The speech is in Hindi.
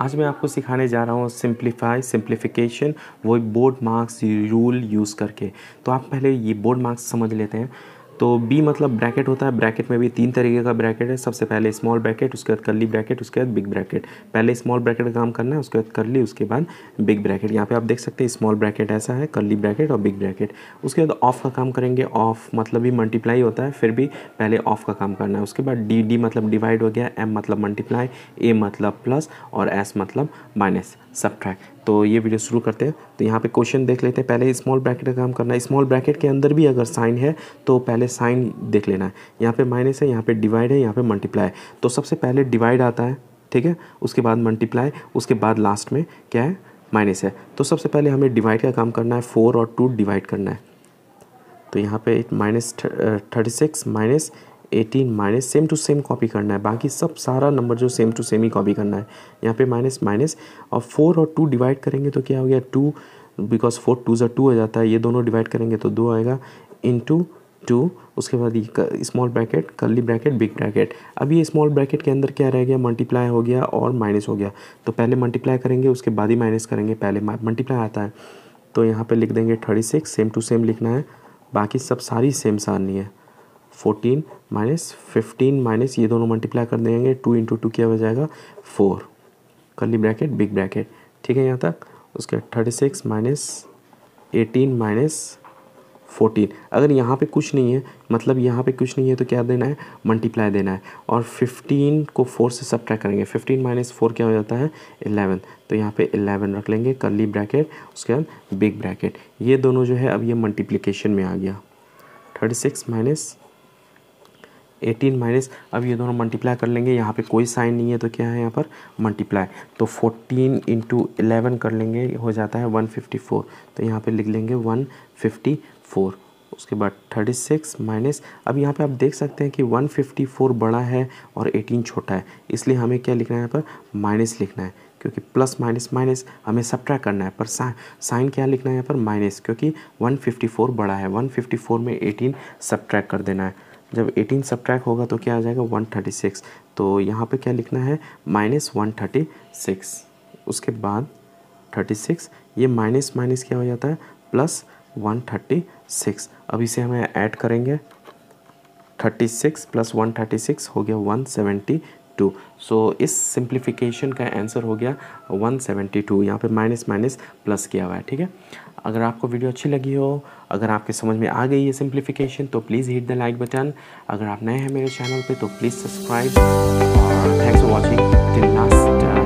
आज मैं आपको सिखाने जा रहा हूँ सिंप्लीफाई सिंप्लीफिकेशन वो बोर्ड मार्क्स रूल यूज़ करके तो आप पहले ये बोर्ड मार्क्स समझ लेते हैं तो बी मतलब ब्रैकेट होता है ब्रैकेट में भी तीन तरीके का ब्रैकेट है सबसे पहले स्मॉल ब्रैकेट उसके बाद करली ब्रैकेट उसके बाद बिग ब्रैकेट पहले स्मॉल ब्रैकेट का काम करना है उसके बाद करली उसके बाद बिग ब्रैकेट यहाँ पे आप देख सकते हैं स्मॉल ब्रैकेट ऐसा है करली ब्रैकेट और बिग ब्रैकेट उसके बाद ऑफ का काम करेंगे ऑफ मतलब भी मल्टीप्लाई होता है फिर भी पहले ऑफ का काम करना है उसके बाद डी डी मतलब डिवाइड हो गया एम मतलब मल्टीप्लाई ए मतलब प्लस और एस मतलब माइनस सब तो ये वीडियो शुरू करते हैं तो यहाँ पे क्वेश्चन देख लेते हैं पहले स्मॉल ब्रैकेट का काम करना है स्मॉल ब्रैकेट के अंदर भी अगर साइन है तो पहले साइन देख लेना है यहाँ पे माइनस है यहाँ पे डिवाइड है यहाँ पे मल्टीप्लाई तो सबसे पहले डिवाइड आता है ठीक है उसके बाद मल्टीप्लाई उसके बाद लास्ट में क्या है माइनस है तो सबसे पहले हमें डिवाइड का काम करना है फोर और टू डिवाइड करना है तो यहाँ पे minus thirty six minus eighteen minus same to same copy करना है बाकी सब सारा नंबर जो सेम टू सेम ही कॉपी करना है यहाँ पे माइनस माइनस और फोर और टू डिवाइड करेंगे तो क्या हो गया टू बिकॉज फोर टू ज़ा टू हो जाता है ये दोनों डिवाइड करेंगे तो दो आएगा इन टू उसके बाद ये small bracket curly bracket big bracket अब ये स्मॉल ब्रैकेट के अंदर क्या रह गया मल्टीप्लाई हो गया और माइनस हो गया तो पहले मल्टीप्लाई करेंगे उसके बाद ही माइनस करेंगे पहले मल्टीप्लाई आता है तो यहाँ पे लिख देंगे thirty six same to same लिखना है बाकी सब सारी सेम सारनी है फोर्टीन माइनस फिफ्टीन माइनस ये दोनों मल्टीप्लाई कर देंगे टू इंटू टू क्या हो जाएगा फोर कली ब्रैकेट बिग ब्रैकेट ठीक है यहाँ तक उसके thirty six minus eighteen minus fourteen अगर यहाँ पे कुछ नहीं है मतलब यहाँ पे कुछ नहीं है तो क्या देना है मल्टीप्लाई देना है और फिफ्टीन को फोर से सब करेंगे फिफ्टीन माइनस फोर क्या हो जाता है एलेवन तो यहाँ पे एलेवन रख लेंगे कली ब्रैकेट उसके बाद बिग ब्रैकेट ये दोनों जो है अब ये मल्टीप्लीकेशन में आ गया thirty six minus eighteen minus अब ये दोनों मल्टीप्लाई कर लेंगे यहाँ पे कोई साइन नहीं है तो क्या है यहाँ पर मल्टीप्लाई तो फोर्टीन इंटू एलेवन कर लेंगे हो जाता है वन फिफ्टी फोर तो यहाँ पे लिख लेंगे वन फिफ्टी फोर उसके बाद थर्टी सिक्स माइनस अब यहाँ पे आप देख सकते हैं कि वन फिफ्टी फोर बड़ा है और एटीन छोटा है इसलिए हमें क्या लिखना है यहाँ पर माइनस लिखना है क्योंकि प्लस माइनस माइनस हमें सब्ट्रैक्ट करना है पर साइन क्या लिखना है यहाँ पर माइनस क्योंकि 154 बड़ा है 154 में 18 सब्ट्रैक्ट कर देना है जब 18 सब्ट्रैक्ट होगा तो क्या आ जाएगा 136 तो यहाँ पे क्या लिखना है माइनस वन उसके बाद 36 ये माइनस माइनस क्या हो जाता है प्लस 136 अब इसे हमें ऐड करेंगे 36 प्लस वन हो गया टू सो इस सिंप्लीफिकेशन का आंसर हो गया 172 सेवेंटी टू यहाँ पर माइनस माइनस प्लस किया हुआ है ठीक है अगर आपको वीडियो अच्छी लगी हो अगर आपके समझ में आ गई है सिंप्लीफिकेशन तो please hit the like button अगर आप नए हैं मेरे चैनल पे तो please subscribe thanks for watching till last